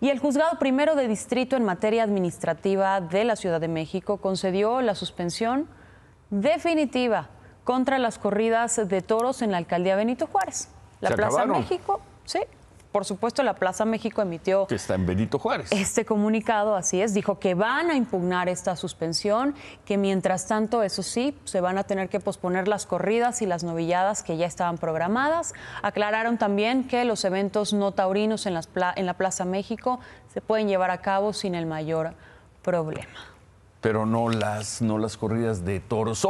Y el juzgado primero de distrito en materia administrativa de la Ciudad de México concedió la suspensión definitiva contra las corridas de toros en la alcaldía Benito Juárez. La Plaza México, sí, por supuesto, la Plaza México emitió... Que está en Benito Juárez. Este comunicado, así es, dijo que van a impugnar esta suspensión, que mientras tanto, eso sí, se van a tener que posponer las corridas y las novilladas que ya estaban programadas. Aclararon también que los eventos no taurinos en, la Plaza México se pueden llevar a cabo sin el mayor problema. Pero no las, no las corridas de toros.